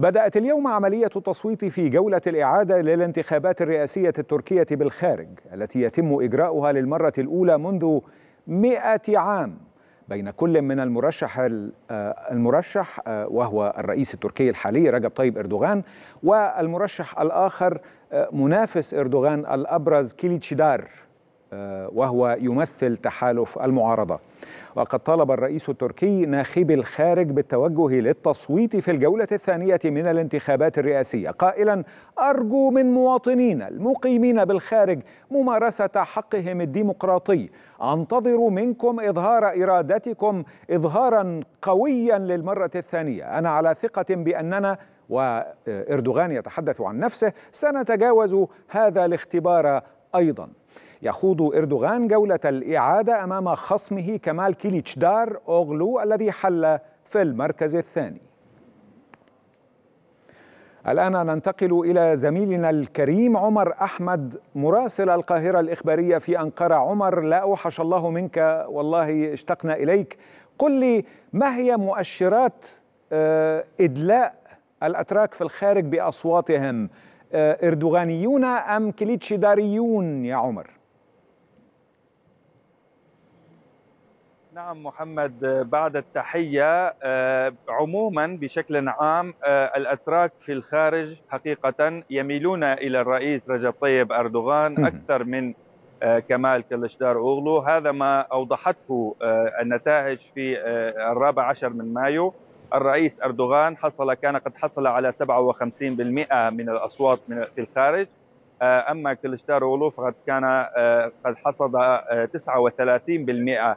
بدأت اليوم عملية التصويت في جولة الإعادة للانتخابات الرئاسية التركية بالخارج التي يتم إجراؤها للمرة الأولى منذ مئة عام بين كل من المرشح آه، المرشح آه، وهو الرئيس التركي الحالي رجب طيب اردوغان والمرشح الاخر آه، منافس اردوغان الابرز كيليتشيدار آه، وهو يمثل تحالف المعارضة وقد طالب الرئيس التركي ناخبي الخارج بالتوجه للتصويت في الجولة الثانية من الانتخابات الرئاسية قائلا أرجو من مواطنين المقيمين بالخارج ممارسة حقهم الديمقراطي أنتظر منكم إظهار إرادتكم إظهارا قويا للمرة الثانية أنا على ثقة بأننا وإردوغان يتحدث عن نفسه سنتجاوز هذا الاختبار أيضا يخوض إردوغان جولة الإعادة أمام خصمه كمال كيليتشدار أوغلو الذي حل في المركز الثاني الآن ننتقل إلى زميلنا الكريم عمر أحمد مراسل القاهرة الإخبارية في أنقرة عمر لا أوحش الله منك والله اشتقنا إليك قل لي ما هي مؤشرات آه، إدلاء الأتراك في الخارج بأصواتهم آه، إردوغانيون أم كليتشداريون يا عمر؟ نعم محمد بعد التحية آه، عموما بشكل عام آه، الأتراك في الخارج حقيقة يميلون إلى الرئيس رجب طيب أردوغان أكثر من آه، كمال كلشدار أوغلو هذا ما أوضحته النتائج في الرابع عشر من مايو الرئيس أردوغان حصل كان قد حصل على 57% من الأصوات في الخارج أما كلشتار أوغلو فقد كان قد حصد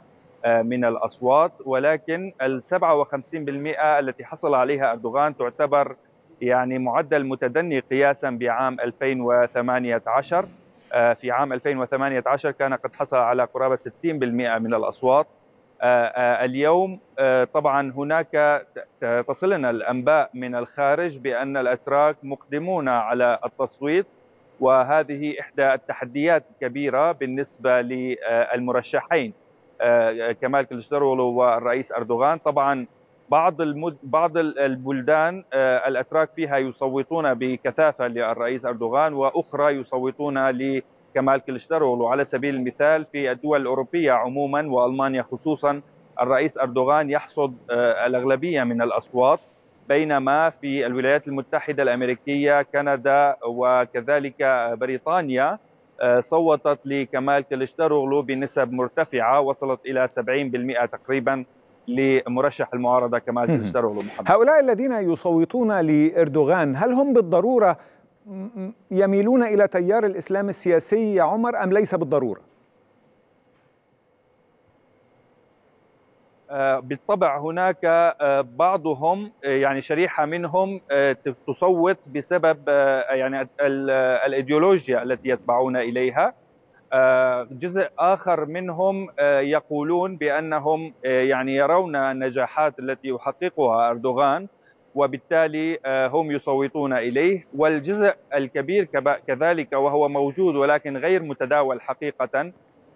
39% من الأصوات ولكن ال 57% التي حصل عليها أردوغان تعتبر يعني معدل متدني قياسا بعام 2018 آه، في عام 2018 كان قد حصل على قرابة 60% من الأصوات آه، آه، اليوم طبعا هناك تصلنا الأنباء من الخارج بأن الأتراك مقدمون على التصويت وهذه إحدى التحديات الكبيرة بالنسبة للمرشحين آه، كمال كلشترولو والرئيس اردوغان طبعا بعض المد... بعض البلدان آه، الاتراك فيها يصوتون بكثافه للرئيس اردوغان واخرى يصوتون لكمال كلشترولو على سبيل المثال في الدول الاوروبيه عموما والمانيا خصوصا الرئيس اردوغان يحصد آه، الاغلبيه من الاصوات بينما في الولايات المتحده الامريكيه كندا وكذلك بريطانيا آه، صوتت لكمال كلشتروغلو بنسب مرتفعة وصلت إلى 70% تقريبا لمرشح المعارضة كمال كلشتروغلو محمد هؤلاء الذين يصوتون لإردوغان هل هم بالضرورة يميلون إلى تيار الإسلام السياسي يا عمر أم ليس بالضرورة؟ آه، بالطبع هناك آه، بعضهم آه، يعني شريحه منهم تصوت بسبب يعني الايديولوجيا التي يتبعون اليها جزء اخر منهم يقولون بانهم يعني يرون النجاحات التي يحققها اردوغان وبالتالي هم يصوتون اليه والجزء الكبير كذلك وهو موجود ولكن غير متداول حقيقه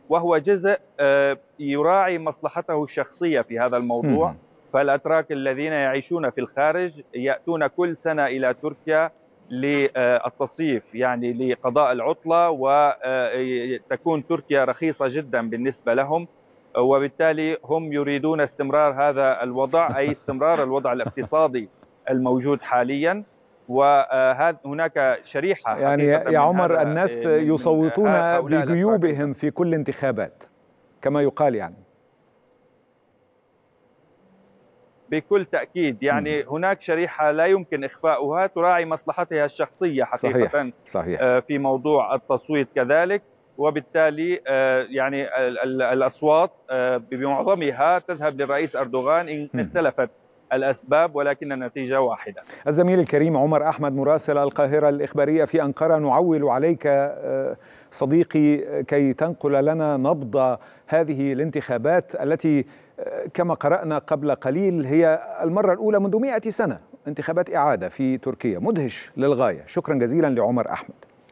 وهو جزء آه، يراعي مصلحته الشخصية في هذا الموضوع فالأتراك الذين يعيشون في الخارج يأتون كل سنة إلى تركيا للتصيف يعني لقضاء العطلة وتكون آه، تركيا رخيصة جدا بالنسبة لهم وبالتالي هم يريدون استمرار هذا الوضع أي استمرار الوضع الاقتصادي الموجود حاليا وهناك شريحه يعني يا عمر آه، الناس يصوتون بجيوبهم في كل انتخابات كما يقال يعني بكل تأكيد يعني مم. هناك شريحة لا يمكن إخفاؤها تراعي مصلحتها الشخصية حقيقة صحيح. صحيح. آه، في موضوع التصويت كذلك وبالتالي آه، يعني الأصوات بمعظمها تذهب للرئيس أردوغان إن اختلفت الأسباب ولكن النتيجة واحدة الزميل الكريم عمر أحمد مراسل القاهرة الإخبارية في أنقرة نعول عليك آه، صديقي آه، كي تنقل لنا نبض هذه الانتخابات التي آه، كما قرأنا قبل قليل هي المرة الأولى منذ مئة سنة انتخابات إعادة في تركيا مدهش للغاية شكرا جزيلا لعمر أحمد